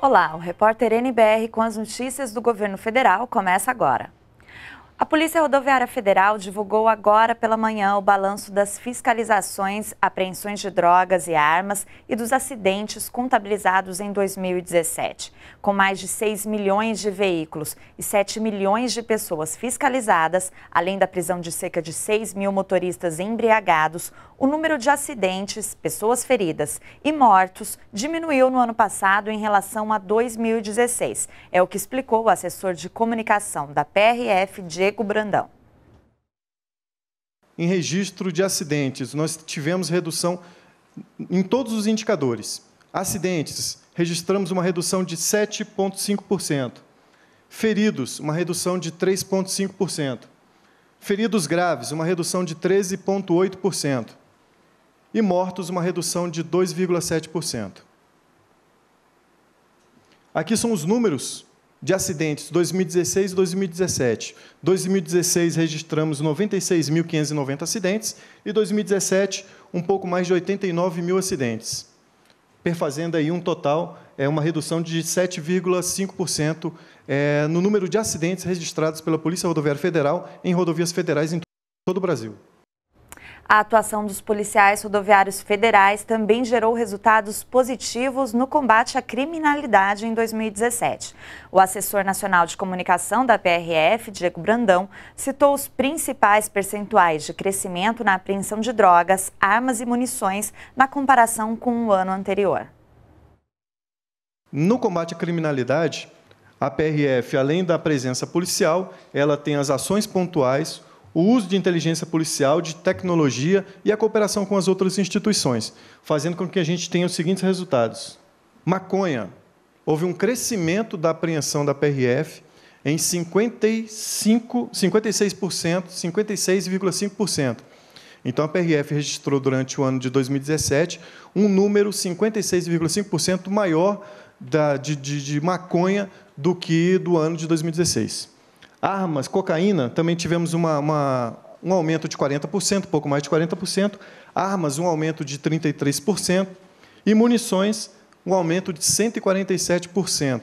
Olá, o repórter NBR com as notícias do governo federal começa agora. A Polícia Rodoviária Federal divulgou agora pela manhã o balanço das fiscalizações, apreensões de drogas e armas e dos acidentes contabilizados em 2017. Com mais de 6 milhões de veículos e 7 milhões de pessoas fiscalizadas, além da prisão de cerca de 6 mil motoristas embriagados, o número de acidentes, pessoas feridas e mortos diminuiu no ano passado em relação a 2016. É o que explicou o assessor de comunicação da PRF de Diego Brandão. Em registro de acidentes, nós tivemos redução em todos os indicadores. Acidentes, registramos uma redução de 7,5%. Feridos, uma redução de 3,5%. Feridos graves, uma redução de 13,8%. E mortos, uma redução de 2,7%. Aqui são os números de acidentes 2016 e 2017. 2016 registramos 96.590 acidentes e 2017 um pouco mais de 89 mil acidentes, perfazendo aí um total é uma redução de 7,5% é, no número de acidentes registrados pela Polícia Rodoviária Federal em rodovias federais em todo o Brasil. A atuação dos policiais rodoviários federais também gerou resultados positivos no combate à criminalidade em 2017. O assessor nacional de comunicação da PRF, Diego Brandão, citou os principais percentuais de crescimento na apreensão de drogas, armas e munições na comparação com o ano anterior. No combate à criminalidade, a PRF, além da presença policial, ela tem as ações pontuais, o uso de inteligência policial, de tecnologia e a cooperação com as outras instituições, fazendo com que a gente tenha os seguintes resultados. Maconha. Houve um crescimento da apreensão da PRF em 55, 56%, 56,5%. Então, a PRF registrou durante o ano de 2017 um número 56,5% maior da, de, de, de maconha do que do ano de 2016. Armas, cocaína, também tivemos uma, uma, um aumento de 40%, pouco mais de 40%. Armas, um aumento de 33%. E munições, um aumento de 147%.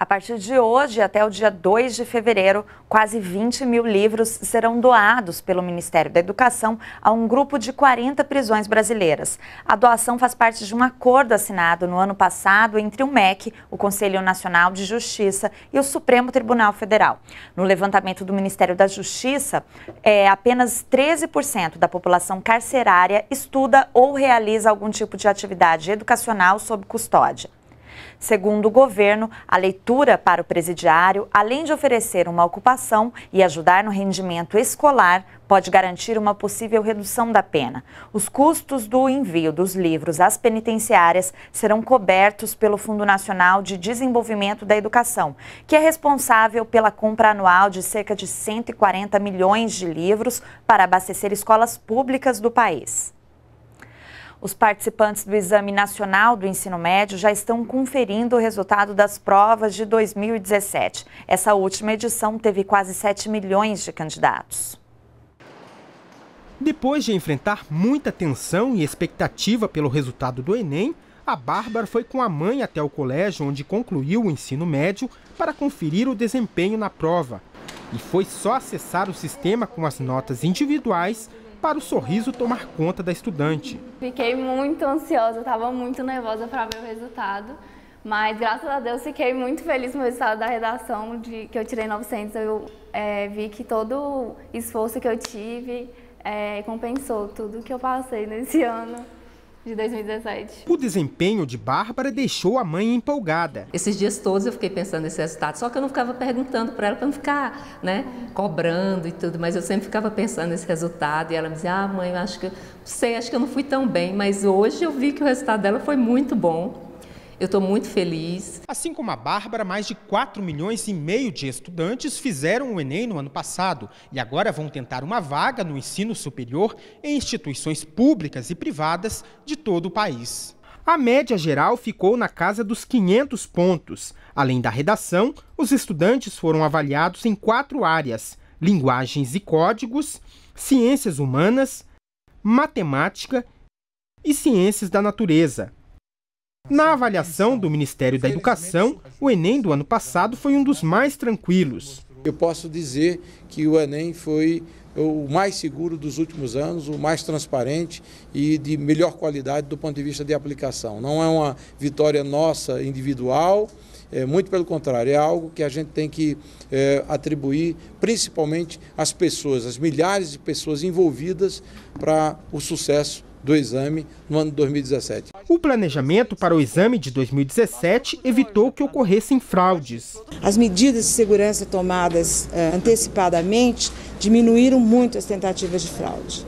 A partir de hoje até o dia 2 de fevereiro, quase 20 mil livros serão doados pelo Ministério da Educação a um grupo de 40 prisões brasileiras. A doação faz parte de um acordo assinado no ano passado entre o MEC, o Conselho Nacional de Justiça, e o Supremo Tribunal Federal. No levantamento do Ministério da Justiça, é, apenas 13% da população carcerária estuda ou realiza algum tipo de atividade educacional sob custódia. Segundo o governo, a leitura para o presidiário, além de oferecer uma ocupação e ajudar no rendimento escolar, pode garantir uma possível redução da pena. Os custos do envio dos livros às penitenciárias serão cobertos pelo Fundo Nacional de Desenvolvimento da Educação, que é responsável pela compra anual de cerca de 140 milhões de livros para abastecer escolas públicas do país. Os participantes do Exame Nacional do Ensino Médio já estão conferindo o resultado das provas de 2017. Essa última edição teve quase 7 milhões de candidatos. Depois de enfrentar muita tensão e expectativa pelo resultado do Enem, a Bárbara foi com a mãe até o colégio onde concluiu o ensino médio para conferir o desempenho na prova. E foi só acessar o sistema com as notas individuais para o sorriso tomar conta da estudante. Fiquei muito ansiosa, estava muito nervosa para ver o resultado, mas graças a Deus fiquei muito feliz com o resultado da redação, de, que eu tirei 900. Eu é, vi que todo o esforço que eu tive é, compensou tudo que eu passei nesse ano de 2017. O desempenho de Bárbara deixou a mãe empolgada. Esses dias todos eu fiquei pensando nesse resultado, só que eu não ficava perguntando para ela para não ficar, né, cobrando e tudo, mas eu sempre ficava pensando nesse resultado e ela me dizia: "Ah, mãe, acho que sei, acho que eu não fui tão bem, mas hoje eu vi que o resultado dela foi muito bom". Eu estou muito feliz. Assim como a Bárbara, mais de 4 milhões e meio de estudantes fizeram o Enem no ano passado e agora vão tentar uma vaga no ensino superior em instituições públicas e privadas de todo o país. A média geral ficou na casa dos 500 pontos. Além da redação, os estudantes foram avaliados em quatro áreas: linguagens e códigos, ciências humanas, matemática e ciências da natureza. Na avaliação do Ministério da Educação, o Enem do ano passado foi um dos mais tranquilos. Eu posso dizer que o Enem foi o mais seguro dos últimos anos, o mais transparente e de melhor qualidade do ponto de vista de aplicação. Não é uma vitória nossa individual, é, muito pelo contrário, é algo que a gente tem que é, atribuir principalmente às pessoas, às milhares de pessoas envolvidas para o sucesso do exame no ano de 2017. O planejamento para o exame de 2017 evitou que ocorressem fraudes. As medidas de segurança tomadas eh, antecipadamente diminuíram muito as tentativas de fraude.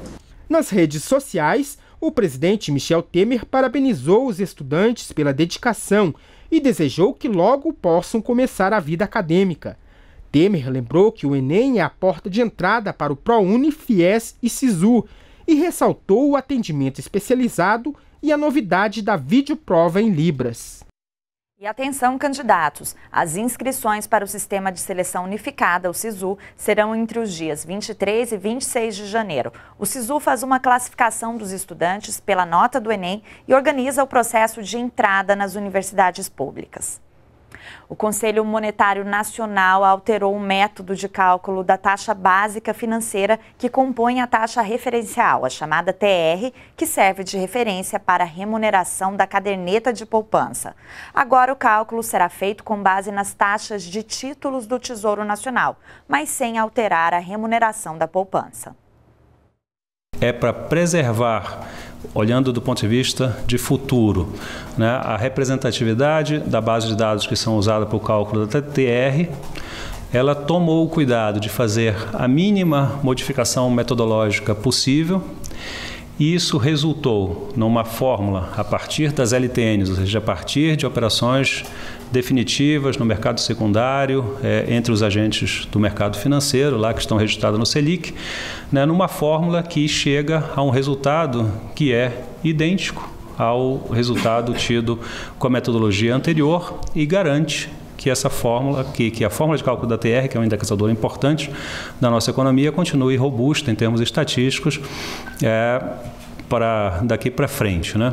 Nas redes sociais, o presidente Michel Temer parabenizou os estudantes pela dedicação e desejou que logo possam começar a vida acadêmica. Temer lembrou que o Enem é a porta de entrada para o ProUni, FIES e SISU e ressaltou o atendimento especializado e a novidade da videoprova em Libras. E atenção, candidatos! As inscrições para o Sistema de Seleção Unificada, o SISU, serão entre os dias 23 e 26 de janeiro. O SISU faz uma classificação dos estudantes pela nota do Enem e organiza o processo de entrada nas universidades públicas. O Conselho Monetário Nacional alterou o método de cálculo da taxa básica financeira que compõe a taxa referencial, a chamada TR, que serve de referência para a remuneração da caderneta de poupança. Agora, o cálculo será feito com base nas taxas de títulos do Tesouro Nacional, mas sem alterar a remuneração da poupança é para preservar olhando do ponto de vista de futuro. Né? A representatividade da base de dados que são usadas para o cálculo da TTR. ela tomou o cuidado de fazer a mínima modificação metodológica possível. E isso resultou numa fórmula a partir das LTNs, ou seja, a partir de operações definitivas no mercado secundário, é, entre os agentes do mercado financeiro, lá que estão registrados no Selic, né, numa fórmula que chega a um resultado que é idêntico ao resultado tido com a metodologia anterior e garante que essa fórmula, que, que a fórmula de cálculo da TR, que é um indexador importante da nossa economia, continue robusta em termos estatísticos é, para daqui para frente. Né?